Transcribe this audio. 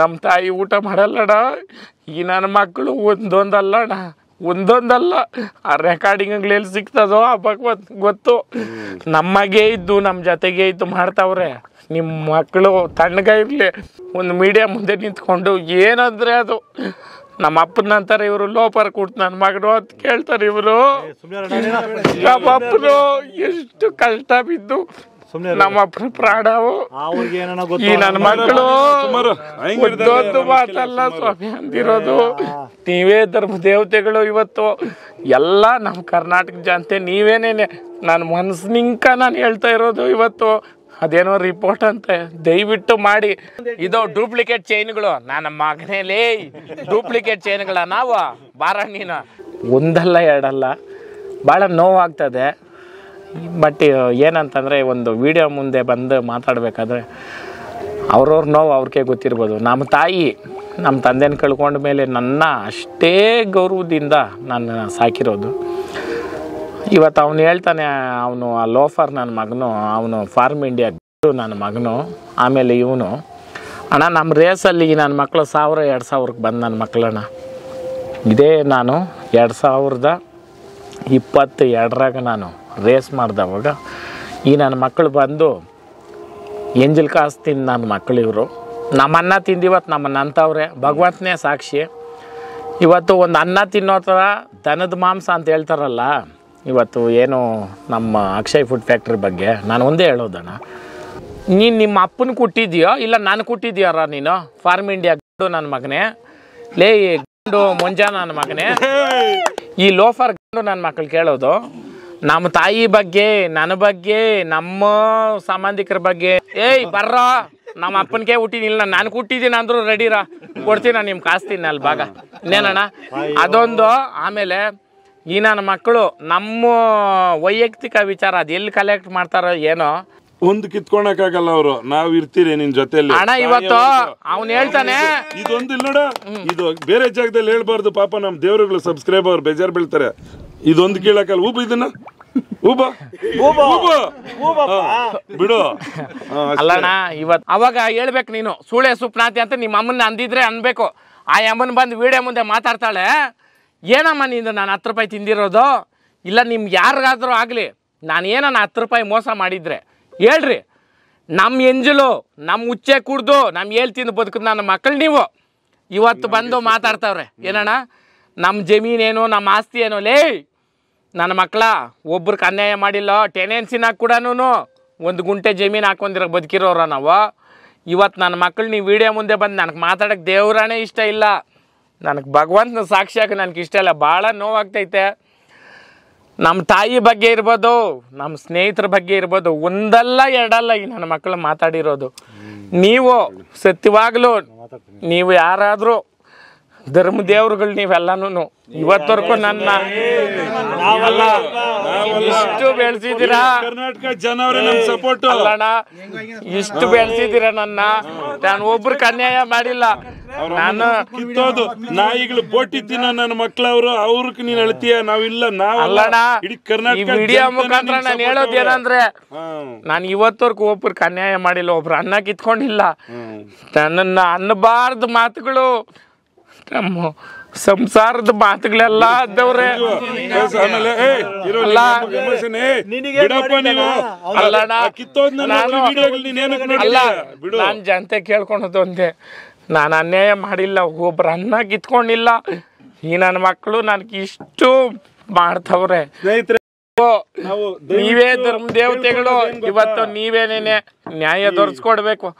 ನಮ್ಮ ತಾಯಿ ಊಟ ಮಾಡಲ್ಲಡ ಈ ನನ್ನ ಮಕ್ಕಳು ಒಂದೊಂದಲ್ಲಣ್ಣ ಒಂದೊಂದಲ್ಲ ಆ ರೆಕಾರ್ಡಿಂಗ್ ಎಲ್ಲಿ ಸಿಗ್ತದೋ ಆ ಭಗವತ್ ಗೊತ್ತು ನಮ್ಮಗೆ ಇದ್ದು ನಮ್ಮ ಜೊತೆಗೆ ಇದ್ದು ಮಾಡ್ತಾವ್ರೆ ನಿಮ್ಮ ಮಕ್ಕಳು ತಣ್ಣಗ ಇರಲಿ ಒಂದು ಮೀಡಿಯಾ ಮುಂದೆ ನಿಂತ್ಕೊಂಡು ಏನಂದ್ರೆ ಅದು ನಮ್ಮ ಅಪ್ಪನ ನಂತರ ಇವರು ಲೋಪರ್ ಕೊಟ್ಟು ನನ್ನ ಮಗಳು ಅಂತ ಕೇಳ್ತಾರೆ ಇವರು ನಮ್ಮ ಅಪ್ಪನು ಎಷ್ಟು ಕಷ್ಟ ಬಿದ್ದು ನಮ್ಮ ಪ್ರಾಣವು ನನ್ನ ಮಕ್ಕಳು ದೊಡ್ಡ ಮಾತಲ್ಲ ಸ್ವಾಮಿ ಅಂದಿರೋದು ನೀವೇ ಧರ್ಮ ದೇವತೆಗಳು ಇವತ್ತು ಎಲ್ಲ ನಮ್ಮ ಕರ್ನಾಟಕ ಜನತೆ ನೀವೇನೇನೆ ನನ್ನ ಮನ್ಸಿನಿಂಕ ನಾನು ಹೇಳ್ತಾ ಇರೋದು ಇವತ್ತು ಅದೇನೋ ರಿಪೋರ್ಟ್ ಅಂತ ದಯವಿಟ್ಟು ಮಾಡಿ ಇದು ಡೂಪ್ಲಿಕೇಟ್ ಚೈನ್ಗಳು ನನ್ನ ಮಗನೇಲೇ ಡೂಪ್ಲಿಕೇಟ್ ಚೈನ್ಗಳ ನಾವು ಬಾರಣ್ಣಿನ ಒಂದಲ್ಲ ಎರಡಲ್ಲ ಭಾಳ ನೋವಾಗ್ತದೆ ಬಟ್ uh, ಏನಂತಂದರೆ ಒಂದು ವಿಡಿಯೋ ಮುಂದೆ ಬಂದು ಮಾತಾಡಬೇಕಾದ್ರೆ ಅವ್ರವ್ರ ನೋವು ಅವ್ರಿಗೆ ಗೊತ್ತಿರ್ಬೋದು ನಮ್ಮ ತಾಯಿ ನಮ್ಮ ತಂದೆನ ಕಳ್ಕೊಂಡ ಮೇಲೆ ನನ್ನ ಅಷ್ಟೇ ಗೌರವದಿಂದ ನಾನು ಸಾಕಿರೋದು ಇವತ್ತು ಅವನು ಹೇಳ್ತಾನೆ ಅವನು ಆ ಲೋಫರ್ ನನ್ನ ಮಗನು ಅವನು ಫಾರ್ಮ್ ಇಂಡಿಯಾ ನನ್ನ ಮಗನು ಆಮೇಲೆ ಇವನು ಅಣ್ಣ ನಮ್ಮ ರೇಸಲ್ಲಿ ನನ್ನ ಮಕ್ಕಳು ಸಾವಿರ ಎರಡು ಸಾವಿರಕ್ಕೆ ಬಂದು ನನ್ನ ಮಕ್ಕಳಣ್ಣ ಇದೇ ನಾನು ಎರಡು ಸಾವಿರದ ಇಪ್ಪತ್ತು ಎರಡರಾಗ ನಾನು ರೇಸ್ ಮಾಡಿದವಾಗ ಈ ನನ್ನ ಮಕ್ಕಳು ಬಂದು ಎಂಜಲ್ ಕಾಸು ತಿಂದು ನನ್ನ ಮಕ್ಕಳು ಇವರು ನಮ್ಮ ಅನ್ನ ತಿಂದಿವತ್ತು ನಮ್ಮ ಅಂಥವ್ರೆ ಭಗವಂತನೇ ಸಾಕ್ಷಿ ಇವತ್ತು ಒಂದು ಅನ್ನ ತಿನ್ನೋ ಥರ ದನದ ಮಾಂಸ ಅಂತ ಹೇಳ್ತಾರಲ್ಲ ಇವತ್ತು ಏನು ನಮ್ಮ ಅಕ್ಷಯ್ ಫುಡ್ ಫ್ಯಾಕ್ಟ್ರಿ ಬಗ್ಗೆ ನಾನು ಒಂದೇ ಹೇಳೋದಣ್ಣ ನೀನು ನಿಮ್ಮ ಅಪ್ಪನ ಕೊಟ್ಟಿದ್ದೀಯೋ ಇಲ್ಲ ನಾನು ಕುಟ್ಟಿದ್ಯಾರ ನೀನು ಫಾರ್ಮ್ ಇಂಡಿಯಾ ಗಂಡು ನನ್ನ ಮಗನೇ ಲೇ ಗಂಡು ಮುಂಜಾನೆ ನನ್ನ ಮಗನೇ ಈ ಲೋಫರ್ ಗಂಡು ನನ್ನ ಮಕ್ಕಳು ಕೇಳೋದು ನಮ್ಮ ತಾಯಿ ಬಗ್ಗೆ ನನ್ನ ಬಗ್ಗೆ ನಮ್ಮ ಸಂಬಂಧಿಕರ ಬಗ್ಗೆ ಏಯ್ ಬರ್ರ ನಮ್ಮ ಅಪ್ಪನಿಗೆ ಹುಟ್ಟಿನಿಲ್ಲ ನಾನು ಹುಟ್ಟಿದ್ದೀನಿ ಅಂದ್ರು ರೆಡಿರ ಕೊಡ್ತೀನಿ ನಾನು ಕಾಸ್ತೀನಿ ಅಲ್ಲಿ ಭಾಗ ಇನ್ನೇನಣ್ಣ ಅದೊಂದು ಆಮೇಲೆ ಈ ನನ್ನ ಮಕ್ಕಳು ನಮ್ಮ ವೈಯಕ್ತಿಕ ವಿಚಾರ ಅದು ಎಲ್ಲಿ ಕಲೆಕ್ಟ್ ಮಾಡ್ತಾರೋ ಏನೋ ಒಂದು ಕಿತ್ಕೊಳಕಾಗಲ್ಲ ಅವರು ನಾವ್ ಇರ್ತೀರಿ ನಿನ್ ಜೊತೆಲಿ ಅಣ್ಣ ಇವತ್ತು ಅವನ್ ಹೇಳ್ತಾನೆ ಇದೊಂದು ಇಲ್ಲ ನೋಡ ಇದು ಬೇರೆ ಜಾಗದಲ್ಲಿ ಹೇಳ್ಬಾರ್ದು ಪಾಪ ನಮ್ ದೇವರುಗಳು ಸಬ್ಸ್ಕ್ರೈಬರ್ ಬೇಜಾರ್ ಬೀಳ್ತಾರೆ ಇದೊಂದು ಕೇಳಕ್ಕಲ್ಲ ಉಬ್ ಇದನ್ನ ಊಬಾ ಊಬಾ ಬಿಡು ಅಲ್ಲಣ್ಣ ಇವತ್ತು ಅವಾಗ ಹೇಳ್ಬೇಕು ನೀನು ಸೂಳೆ ಸುಪ್ನಾತಿ ಅಂತ ನಿಮ್ಮ ಅಮ್ಮನ ಅಂದಿದ್ರೆ ಅನ್ಬೇಕು ಆ ಅಮ್ಮನ ಬಂದು ವಿಡಿಯೋ ಮುಂದೆ ಮಾತಾಡ್ತಾಳೆ ಏನಮ್ಮ ನೀನು ನಾನು ಹತ್ತು ರೂಪಾಯಿ ತಿಂದಿರೋದು ಇಲ್ಲ ನಿಮ್ಗೆ ಯಾರಿಗಾದರೂ ಆಗಲಿ ನಾನು ಏನನ್ನ ಹತ್ತು ರೂಪಾಯಿ ಮೋಸ ಮಾಡಿದರೆ ಹೇಳ್ರಿ ನಮ್ಮ ಎಂಜಲು ನಮ್ಮ ಉಚ್ಚೆ ಕುಡ್ದು ನಮ್ಮ ಏಳು ತಿಂದು ನನ್ನ ಮಕ್ಕಳು ನೀವು ಇವತ್ತು ಬಂದು ಮಾತಾಡ್ತಾವ್ರೆ ಏನಣ್ಣ ನಮ್ಮ ಜಮೀನೇನು ನಮ್ಮ ಆಸ್ತಿ ಏನೋ ಲೇ ನನ್ನ ಮಕ್ಕಳ ಒಬ್ರಿಗೆ ಅನ್ಯಾಯ ಮಾಡಿಲ್ಲ ಟೆನೆನ್ಸಿನ ಕೂಡ ಒಂದು ಗುಂಟೆ ಜಮೀನು ಹಾಕೊಂಡಿರೋ ಬದುಕಿರೋರ ನಾವು ಇವತ್ತು ನನ್ನ ಮಕ್ಕಳು ನೀವು ವಿಡಿಯೋ ಮುಂದೆ ಬಂದು ನನಗೆ ಮಾತಾಡೋಕ್ಕೆ ದೇವ್ರನೇ ಇಷ್ಟ ಇಲ್ಲ ನನಗೆ ಭಗವಂತನ ಸಾಕ್ಷಿಯಾಗಿ ನನಗೆ ಇಷ್ಟ ಇಲ್ಲ ಭಾಳ ನೋವಾಗ್ತೈತೆ ನಮ್ಮ ತಾಯಿ ಬಗ್ಗೆ ಇರ್ಬೋದು ನಮ್ಮ ಸ್ನೇಹಿತರ ಬಗ್ಗೆ ಇರ್ಬೋದು ಒಂದಲ್ಲ ಎರಡಲ್ಲ ಈ ನನ್ನ ಮಕ್ಕಳು ಮಾತಾಡಿರೋದು ನೀವು ಸತ್ಯವಾಗಲೂ ನೀವು ಯಾರಾದರೂ ಧರ್ಮ ಧರ್ಮದೇವ್ರುಗಳು ನೀವೆಲ್ಲಾನು ಇವತ್ತವರೆಗೂ ನನ್ನ ಇಷ್ಟು ಬೆಳೆಸಿದಿರಾ ಸಪೋರ್ಟ್ ಇಷ್ಟು ಬೆಳೆಸಿದಿರ ನನ್ನ ನಾನು ಒಬ್ರಿಗೆ ಅನ್ಯಾಯ ಮಾಡಿಲ್ಲ ನಾನು ಕಿತ್ತೋದು ನಾಯಿಗಳು ಬೋಟಿ ತಿನ್ನ ನನ್ನ ಮಕ್ಳವ್ರು ಅವ್ರಕ್ ನೀನ್ ಅಳ್ತೀಯ ನಾವಿಲ್ಲ ಕರ್ನಾಟಕ ಮೀಡಿಯಾ ಮುಖಾಂತರ ನಾನು ಹೇಳೋದು ಏನಂದ್ರೆ ನಾನು ಇವತ್ತವರೆಗೂ ಒಬ್ರಿಗೆ ಅನ್ಯಾಯ ಮಾಡಿಲ್ಲ ಒಬ್ರು ಅನ್ನ ಕಿತ್ಕೊಂಡಿಲ್ಲ ನನ್ನ ಅನ್ನಬಾರ್ದು ಮಾತುಗಳು ನಮ್ಮ ಸಂಸಾರದ ಮಾತುಗಳೆಲ್ಲ ಅದವ್ರೆ ನಾನ್ ಜನತೆ ಕೇಳ್ಕೊಂಡದ್ದು ಒಂದೇ ನಾನು ಅನ್ಯಾಯ ಮಾಡಿಲ್ಲ ಒಬ್ಬರನ್ನ ಅನ್ನ ಕಿತ್ಕೊಂಡಿಲ್ಲ ಈ ನನ್ನ ಮಕ್ಕಳು ನನಗೆ ಇಷ್ಟು ಮಾಡ್ತವ್ರೆ ನೀವೇ ಧರ್ಮ ದೇವತೆಗಳು ಇವತ್ತು ನೀವೇನೇನೆ ನ್ಯಾಯ ದೊರಸ್ಕೊಡ್ಬೇಕು